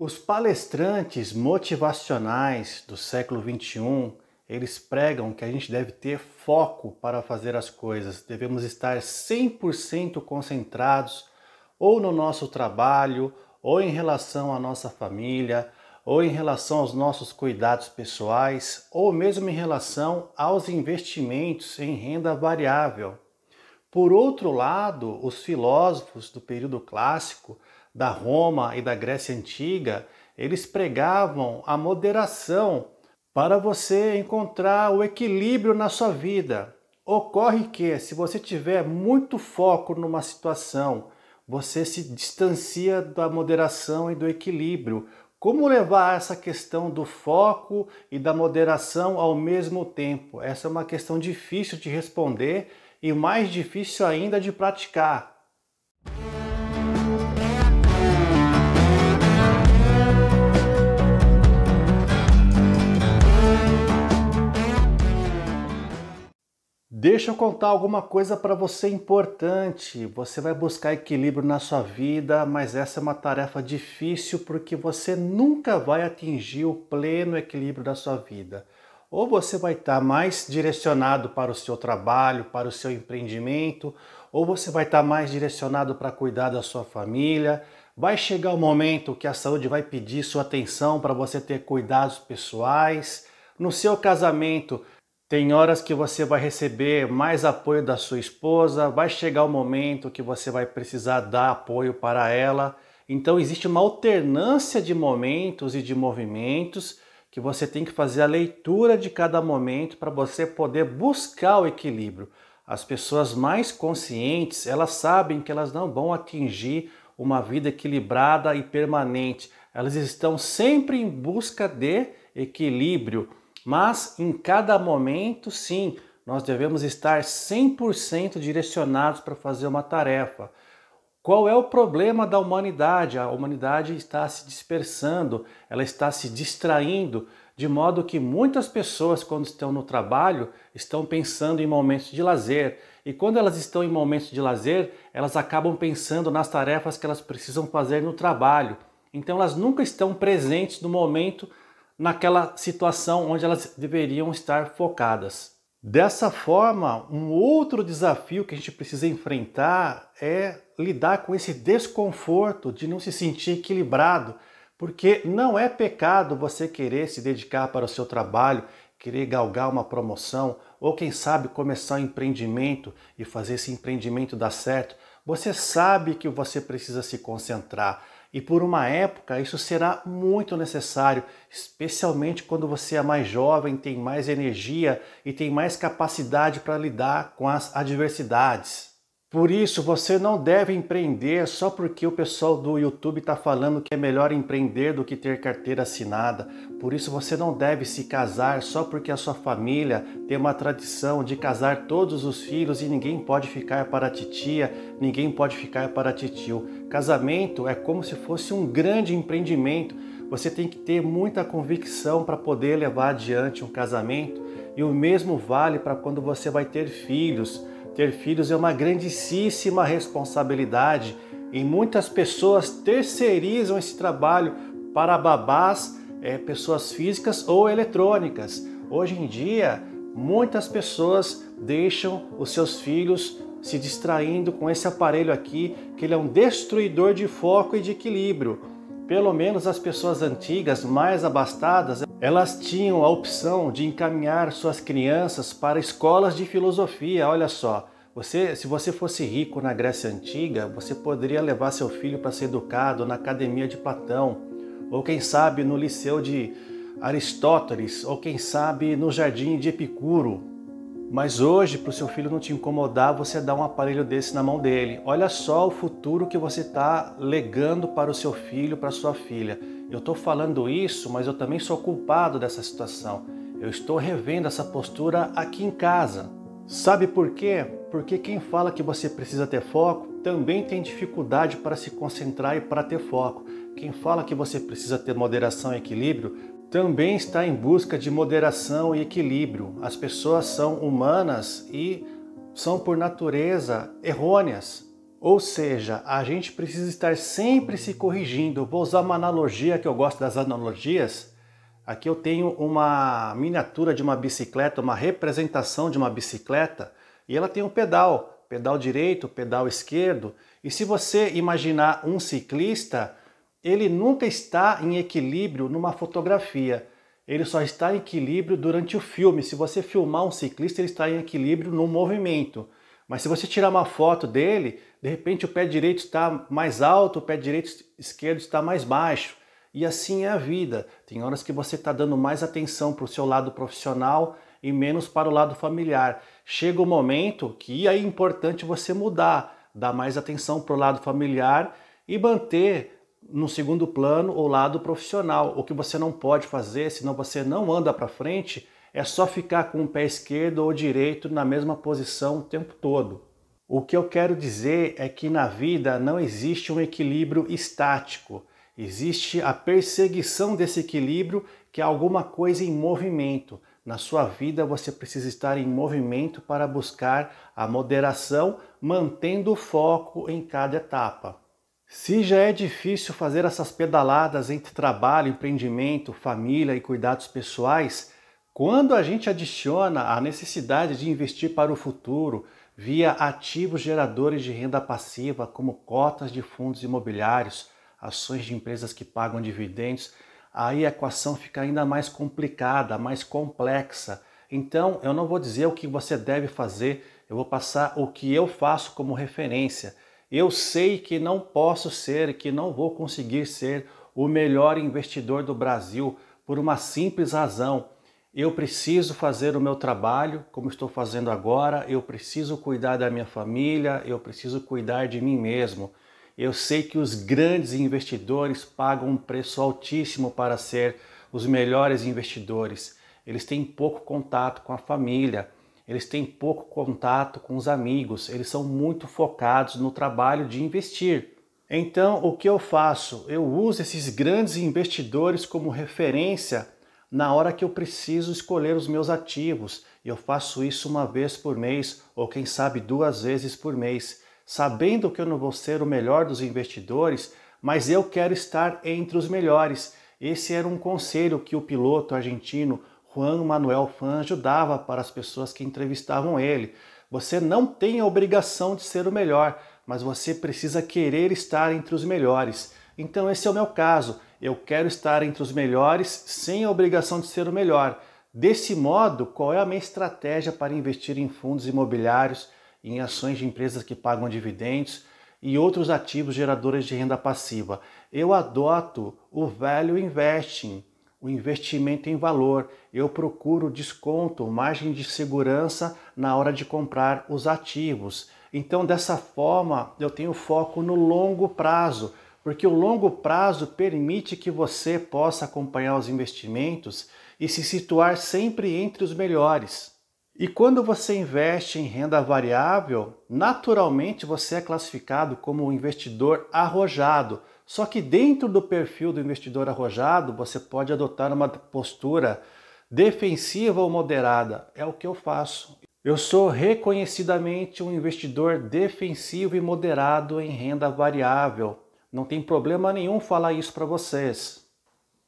Os palestrantes motivacionais do século XXI, eles pregam que a gente deve ter foco para fazer as coisas, devemos estar 100% concentrados ou no nosso trabalho, ou em relação à nossa família, ou em relação aos nossos cuidados pessoais, ou mesmo em relação aos investimentos em renda variável. Por outro lado, os filósofos do período clássico da Roma e da Grécia Antiga, eles pregavam a moderação para você encontrar o equilíbrio na sua vida. Ocorre que, se você tiver muito foco numa situação, você se distancia da moderação e do equilíbrio. Como levar essa questão do foco e da moderação ao mesmo tempo? Essa é uma questão difícil de responder e mais difícil ainda de praticar. Deixa eu contar alguma coisa para você importante. Você vai buscar equilíbrio na sua vida, mas essa é uma tarefa difícil porque você nunca vai atingir o pleno equilíbrio da sua vida. Ou você vai estar tá mais direcionado para o seu trabalho, para o seu empreendimento, ou você vai estar tá mais direcionado para cuidar da sua família. Vai chegar o momento que a saúde vai pedir sua atenção para você ter cuidados pessoais. No seu casamento, tem horas que você vai receber mais apoio da sua esposa, vai chegar o momento que você vai precisar dar apoio para ela. Então existe uma alternância de momentos e de movimentos que você tem que fazer a leitura de cada momento para você poder buscar o equilíbrio. As pessoas mais conscientes, elas sabem que elas não vão atingir uma vida equilibrada e permanente. Elas estão sempre em busca de equilíbrio mas em cada momento, sim, nós devemos estar 100% direcionados para fazer uma tarefa. Qual é o problema da humanidade? A humanidade está se dispersando, ela está se distraindo, de modo que muitas pessoas, quando estão no trabalho, estão pensando em momentos de lazer. E quando elas estão em momentos de lazer, elas acabam pensando nas tarefas que elas precisam fazer no trabalho. Então, elas nunca estão presentes no momento naquela situação onde elas deveriam estar focadas. Dessa forma, um outro desafio que a gente precisa enfrentar é lidar com esse desconforto de não se sentir equilibrado, porque não é pecado você querer se dedicar para o seu trabalho, querer galgar uma promoção ou quem sabe começar um empreendimento e fazer esse empreendimento dar certo. Você sabe que você precisa se concentrar, e por uma época isso será muito necessário, especialmente quando você é mais jovem, tem mais energia e tem mais capacidade para lidar com as adversidades. Por isso, você não deve empreender só porque o pessoal do YouTube está falando que é melhor empreender do que ter carteira assinada. Por isso, você não deve se casar só porque a sua família tem uma tradição de casar todos os filhos e ninguém pode ficar para titia, ninguém pode ficar para titio. Casamento é como se fosse um grande empreendimento. Você tem que ter muita convicção para poder levar adiante um casamento, e o mesmo vale para quando você vai ter filhos. Ter filhos é uma grandíssima responsabilidade e muitas pessoas terceirizam esse trabalho para babás, é, pessoas físicas ou eletrônicas. Hoje em dia, muitas pessoas deixam os seus filhos se distraindo com esse aparelho aqui, que ele é um destruidor de foco e de equilíbrio. Pelo menos as pessoas antigas, mais abastadas, elas tinham a opção de encaminhar suas crianças para escolas de filosofia. Olha só, você, se você fosse rico na Grécia Antiga, você poderia levar seu filho para ser educado na Academia de Platão, ou quem sabe no Liceu de Aristóteles, ou quem sabe no Jardim de Epicuro. Mas hoje, para o seu filho não te incomodar, você dá um aparelho desse na mão dele. Olha só o futuro que você está legando para o seu filho, para sua filha. Eu estou falando isso, mas eu também sou culpado dessa situação. Eu estou revendo essa postura aqui em casa. Sabe por quê? Porque quem fala que você precisa ter foco também tem dificuldade para se concentrar e para ter foco. Quem fala que você precisa ter moderação e equilíbrio também está em busca de moderação e equilíbrio. As pessoas são humanas e são por natureza errôneas. Ou seja, a gente precisa estar sempre se corrigindo. Vou usar uma analogia que eu gosto das analogias. Aqui eu tenho uma miniatura de uma bicicleta, uma representação de uma bicicleta, e ela tem um pedal, pedal direito, pedal esquerdo. E se você imaginar um ciclista, ele nunca está em equilíbrio numa fotografia. Ele só está em equilíbrio durante o filme. Se você filmar um ciclista, ele está em equilíbrio no movimento. Mas se você tirar uma foto dele, de repente o pé direito está mais alto, o pé direito esquerdo está mais baixo. E assim é a vida. Tem horas que você está dando mais atenção para o seu lado profissional e menos para o lado familiar. Chega o um momento que é importante você mudar, dar mais atenção para o lado familiar e manter no segundo plano o lado profissional. O que você não pode fazer, senão você não anda para frente, é só ficar com o pé esquerdo ou direito na mesma posição o tempo todo. O que eu quero dizer é que na vida não existe um equilíbrio estático. Existe a perseguição desse equilíbrio, que é alguma coisa em movimento. Na sua vida você precisa estar em movimento para buscar a moderação, mantendo o foco em cada etapa. Se já é difícil fazer essas pedaladas entre trabalho, empreendimento, família e cuidados pessoais, quando a gente adiciona a necessidade de investir para o futuro via ativos geradores de renda passiva, como cotas de fundos imobiliários, ações de empresas que pagam dividendos, aí a equação fica ainda mais complicada, mais complexa. Então, eu não vou dizer o que você deve fazer, eu vou passar o que eu faço como referência. Eu sei que não posso ser, que não vou conseguir ser o melhor investidor do Brasil por uma simples razão. Eu preciso fazer o meu trabalho como estou fazendo agora, eu preciso cuidar da minha família, eu preciso cuidar de mim mesmo. Eu sei que os grandes investidores pagam um preço altíssimo para ser os melhores investidores. Eles têm pouco contato com a família eles têm pouco contato com os amigos, eles são muito focados no trabalho de investir. Então, o que eu faço? Eu uso esses grandes investidores como referência na hora que eu preciso escolher os meus ativos. Eu faço isso uma vez por mês ou quem sabe duas vezes por mês, sabendo que eu não vou ser o melhor dos investidores, mas eu quero estar entre os melhores. Esse era um conselho que o piloto argentino Juan Manuel Fã dava para as pessoas que entrevistavam ele. Você não tem a obrigação de ser o melhor, mas você precisa querer estar entre os melhores. Então esse é o meu caso. Eu quero estar entre os melhores sem a obrigação de ser o melhor. Desse modo, qual é a minha estratégia para investir em fundos imobiliários, em ações de empresas que pagam dividendos e outros ativos geradores de renda passiva? Eu adoto o Value Investing, o investimento em valor. Eu procuro desconto, margem de segurança na hora de comprar os ativos. Então, dessa forma, eu tenho foco no longo prazo, porque o longo prazo permite que você possa acompanhar os investimentos e se situar sempre entre os melhores. E quando você investe em renda variável, naturalmente você é classificado como um investidor arrojado só que dentro do perfil do investidor arrojado, você pode adotar uma postura defensiva ou moderada. É o que eu faço. Eu sou reconhecidamente um investidor defensivo e moderado em renda variável. Não tem problema nenhum falar isso para vocês.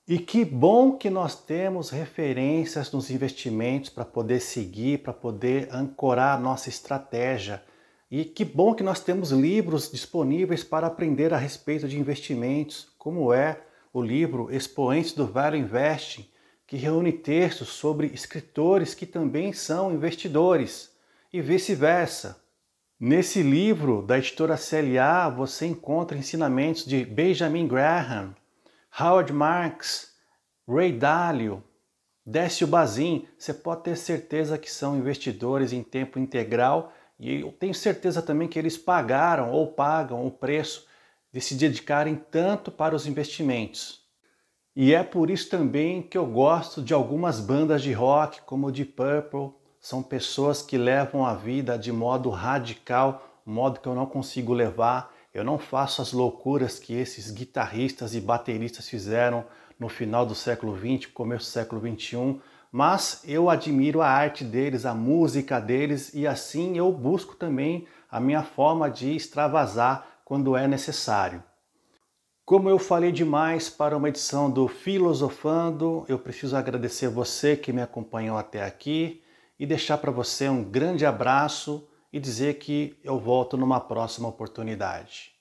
E que bom que nós temos referências nos investimentos para poder seguir, para poder ancorar a nossa estratégia. E que bom que nós temos livros disponíveis para aprender a respeito de investimentos, como é o livro Expoentes do Value Investing, que reúne textos sobre escritores que também são investidores e vice-versa. Nesse livro da editora CLA, você encontra ensinamentos de Benjamin Graham, Howard Marks, Ray Dalio, Décio Bazin. Você pode ter certeza que são investidores em tempo integral e eu tenho certeza também que eles pagaram ou pagam o preço de se dedicarem tanto para os investimentos. E é por isso também que eu gosto de algumas bandas de rock, como o de Purple. São pessoas que levam a vida de modo radical, modo que eu não consigo levar. Eu não faço as loucuras que esses guitarristas e bateristas fizeram no final do século XX, começo do século XXI mas eu admiro a arte deles, a música deles e assim eu busco também a minha forma de extravasar quando é necessário. Como eu falei demais para uma edição do Filosofando, eu preciso agradecer você que me acompanhou até aqui e deixar para você um grande abraço e dizer que eu volto numa próxima oportunidade.